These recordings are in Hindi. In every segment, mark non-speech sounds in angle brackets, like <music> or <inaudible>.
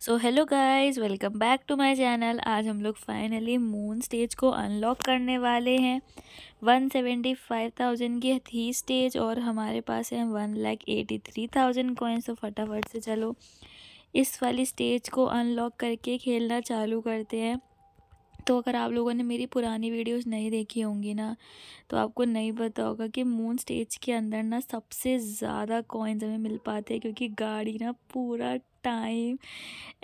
So hello guys welcome back to my channel आज हम लोग फाइनली मून स्टेज को अनलॉक करने वाले हैं 175,000 की थी स्टेज और हमारे पास है one lakh eighty three thousand coins तो फटाफट से चलो इस वाली स्टेज को अनलॉक करके खेलना चालू करते हैं तो अगर आप लोगों ने मेरी पुरानी वीडियोस नहीं देखी होंगी ना तो आपको नहीं पता होगा कि मून स्टेज के अंदर ना सबसे ज़्यादा कॉइन्स हमें मिल पाते हैं क्योंकि गाड़ी ना पूरा टाइम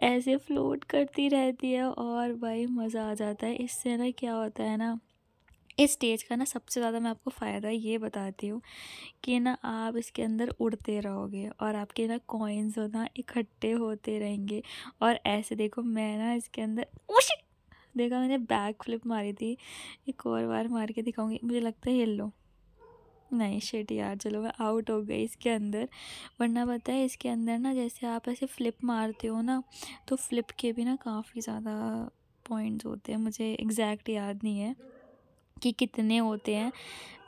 ऐसे फ्लोट करती रहती है और भाई मज़ा आ जाता है इससे ना क्या होता है ना इस स्टेज का ना सबसे ज़्यादा मैं आपको फ़ायदा ये बताती हूँ कि ना आप इसके अंदर उड़ते रहोगे और आपके ना कॉइन्स ना इकट्ठे होते रहेंगे और ऐसे देखो मैं ना इसके अंदर उशी! देखा मैंने बैक फ्लिप मारी थी एक और बार मार के दिखाऊंगी मुझे लगता है येल्लो नहीं शेट यार चलो मैं आउट हो गई इसके अंदर वरना पता है इसके अंदर ना जैसे आप ऐसे फ्लिप मारते हो ना तो फ्लिप के भी ना काफ़ी ज़्यादा पॉइंट्स होते हैं मुझे एग्जैक्ट याद नहीं है कि कितने होते हैं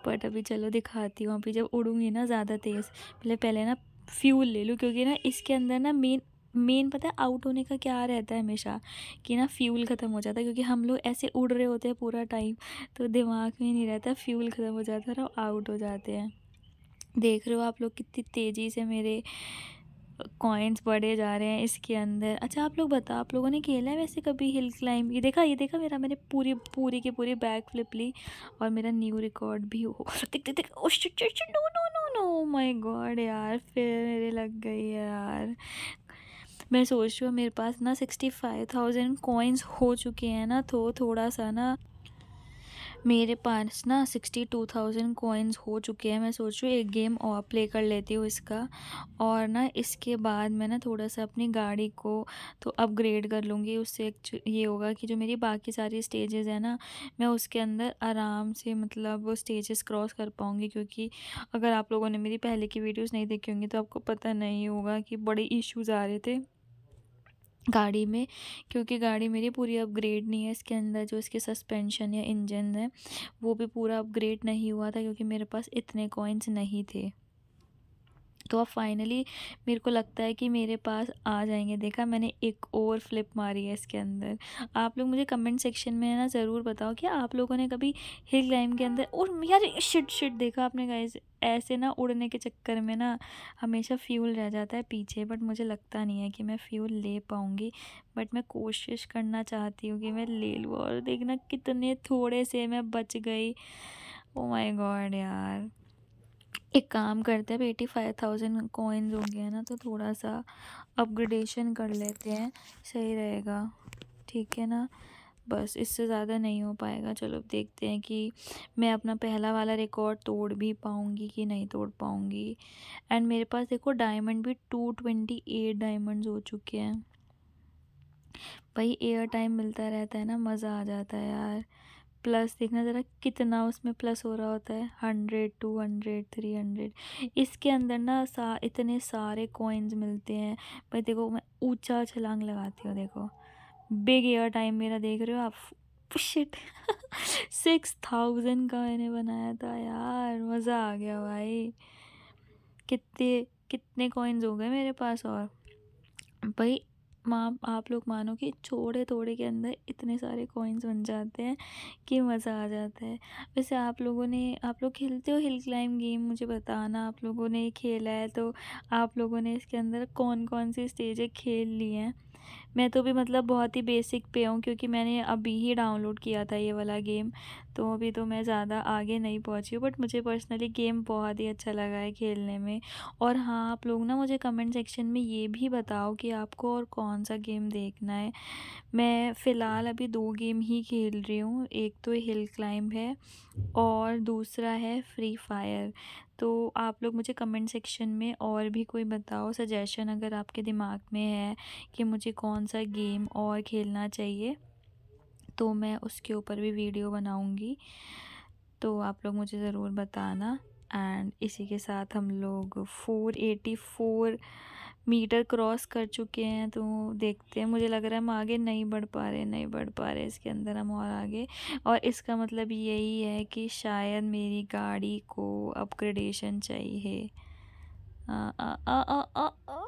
बट अभी चलो दिखाती हूँ अभी जब उड़ूँगी ना ज़्यादा तेज़ पहले पहले ना फ्यूल ले लूँ क्योंकि ना इसके अंदर ना मेन मेन पता है आउट होने का क्या रहता है हमेशा कि ना फ्यूल ख़त्म हो जाता है क्योंकि हम लोग ऐसे उड़ रहे होते हैं पूरा टाइम तो दिमाग में नहीं रहता फ्यूल ख़त्म हो जाता है और आउट हो जाते हैं देख रहे हो आप लोग कितनी तेज़ी से मेरे कॉइन्स बढ़े जा रहे हैं इसके अंदर अच्छा आप लोग बताओ आप लोगों ने खेला है वैसे कभी हिल क्लाइंब ये देखा ये देखा मेरा मैंने पूरी पूरी की पूरी बैक फ्लिप ली और मेरा न्यू रिकॉर्ड भी हो देख देख no no no my god यार फिर मेरे लग गई है यार मैं सोच रही हूँ मेरे पास ना सिक्सटी फाइव थाउजेंड कॉइन्स हो चुके हैं ना तो थोड़ा सा ना मेरे पास ना सिक्सटी टू थाउजेंड कॉइन्स हो चुके हैं मैं सोच रही हूँ एक गेम और प्ले कर लेती हूँ इसका और ना इसके बाद मैं ना थोड़ा सा अपनी गाड़ी को तो अपग्रेड कर लूँगी उससे एक ये होगा कि जो मेरी बाकी सारी स्टेजेस हैं ना मैं उसके अंदर आराम से मतलब वो स्टेजेस क्रॉस कर पाऊँगी क्योंकि अगर आप लोगों ने मेरी पहले की वीडियोज़ नहीं देखी होंगी तो आपको पता नहीं होगा कि बड़े इशूज़ आ रहे थे गाड़ी में क्योंकि गाड़ी मेरी पूरी अपग्रेड नहीं है इसके अंदर जो इसके सस्पेंशन या इंजन है वो भी पूरा अपग्रेड नहीं हुआ था क्योंकि मेरे पास इतने कॉइन्स नहीं थे तो अब फाइनली मेरे को लगता है कि मेरे पास आ जाएंगे देखा मैंने एक और फ्लिप मारी है इसके अंदर आप लोग मुझे कमेंट सेक्शन में ना ज़रूर बताओ कि आप लोगों ने कभी हिल क्लाइम के अंदर और यार शिट शिट देखा आपने गाइज ऐसे ना उड़ने के चक्कर में ना हमेशा फ्यूल रह जाता है पीछे बट मुझे लगता नहीं है कि मैं फ्यूल ले पाऊँगी बट मैं कोशिश करना चाहती हूँ कि मैं ले लूँ और देखना कितने थोड़े से मैं बच गई ओ माय गॉड यार एक काम करते हैं अब एटी फाइव थाउजेंड कोइंस हो गया ना तो थोड़ा सा अपग्रेडेशन कर लेते हैं सही रहेगा ठीक है ना बस इससे ज़्यादा नहीं हो पाएगा चलो देखते हैं कि मैं अपना पहला वाला रिकॉर्ड तोड़ भी पाऊँगी कि नहीं तोड़ पाऊँगी एंड मेरे पास देखो डायमंड भी टू ट्वेंटी एट डायमंड हो चुके हैं भाई एयर टाइम मिलता रहता है ना मज़ा आ जाता है यार प्लस देखना ज़रा कितना उसमें प्लस हो रहा होता है hundred two hundred three hundred इसके अंदर ना सा इतने सारे कॉइन्स मिलते हैं भाई देखो मैं ऊंचा छलांग लगाती हूँ देखो बिग एयर टाइम मेरा देख रहे हो आप शिट सिक्स थाउजेंड का मैंने बनाया था यार मज़ा आ गया भाई कितने कितने कॉइन्स हो गए मेरे पास और भाई माँ आप लोग मानो कि छोड़े थोड़े के अंदर इतने सारे कॉइन्स बन जाते हैं कि मज़ा आ जाता है वैसे आप लोगों ने आप लोग खेलते हो हिल क्लाइम गेम मुझे बताना आप लोगों ने खेला है तो आप लोगों ने इसके अंदर कौन कौन सी स्टेजें खेल ली हैं मैं तो भी मतलब बहुत ही बेसिक पे हूँ क्योंकि मैंने अभी ही डाउनलोड किया था ये वाला गेम तो अभी तो मैं ज़्यादा आगे नहीं पहुँची हूँ बट मुझे पर्सनली गेम बहुत ही अच्छा लगा है खेलने में और हाँ आप लोग ना मुझे कमेंट सेक्शन में ये भी बताओ कि आपको और कौन सा गेम देखना है मैं फ़िलहाल अभी दो गेम ही खेल रही हूँ एक तो हिल क्लाइंब है और दूसरा है फ्री फायर तो आप लोग मुझे कमेंट सेक्शन में और भी कोई बताओ सजेशन अगर आपके दिमाग में है कि मुझे कौन सा गेम और खेलना चाहिए तो मैं उसके ऊपर भी वीडियो बनाऊँगी तो आप लोग मुझे ज़रूर बताना एंड इसी के साथ हम लोग 484 मीटर क्रॉस कर चुके हैं तो देखते हैं मुझे लग रहा है हम आगे नहीं बढ़ पा रहे नहीं बढ़ पा रहे इसके अंदर हम और आगे और इसका मतलब यही है कि शायद मेरी गाड़ी को अपग्रेडेशन चाहिए आ, आ, आ, आ, आ, आ, आ,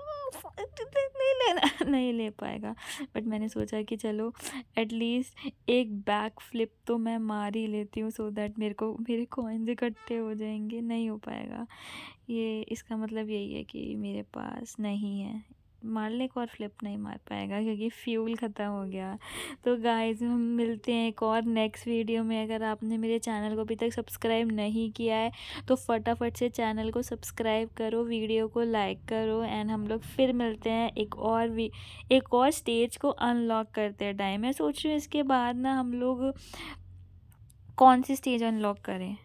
नहीं लेना <laughs> नहीं ले पाएगा बट मैंने सोचा कि चलो एटलीस्ट एक बैक फ्लिप तो मैं मार ही लेती हूँ सो दैट मेरे को मेरे कॉइन्स इकट्ठे हो जाएंगे नहीं हो पाएगा ये इसका मतलब यही है कि मेरे पास नहीं है मारने को और फ्लिप नहीं मार पाएगा क्योंकि फ्यूल ख़त्म हो गया तो गाइस हम मिलते हैं एक और नेक्स्ट वीडियो में अगर आपने मेरे चैनल को अभी तक सब्सक्राइब नहीं किया है तो फटाफट से चैनल को सब्सक्राइब करो वीडियो को लाइक करो एंड हम लोग फिर मिलते हैं एक और वी एक और स्टेज को अनलॉक करते हैं टाइम मैं सोच रही हूँ इसके बाद ना हम लोग कौन सी स्टेज अनलॉक करें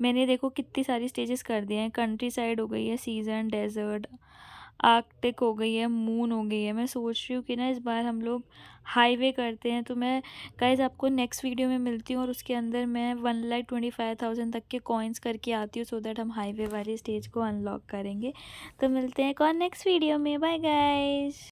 मैंने देखो कितनी सारी स्टेजेस कर दिए हैं कंट्री साइड हो गई है सीज़न डेजर्ट आर्कटिक हो गई है मून हो गई है मैं सोच रही हूँ कि ना इस बार हम लोग हाईवे करते हैं तो मैं गाइज आपको नेक्स्ट वीडियो में मिलती हूँ और उसके अंदर मैं one lakh twenty five thousand तक के कॉइन्स करके आती हूँ सो दैट हम हाईवे वाली स्टेज को अनलॉक करेंगे तो मिलते हैं कौन नेक्स्ट वीडियो में बाय गाइज